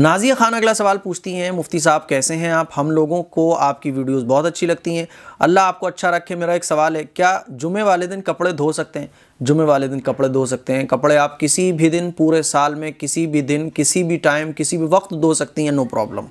नाजिया खान अगला सवाल पूछती हैं मुफ्ती साहब कैसे हैं आप हम लोगों को आपकी वीडियोस बहुत अच्छी लगती हैं अल्लाह आपको अच्छा रखे मेरा एक सवाल है क्या जुमे वाले दिन कपड़े धो सकते हैं जुमे वाले दिन कपड़े धो सकते हैं कपड़े आप किसी भी दिन पूरे साल में किसी भी दिन किसी भी टाइम किसी भी वक्त धो सकती हैं नो प्रॉब्लम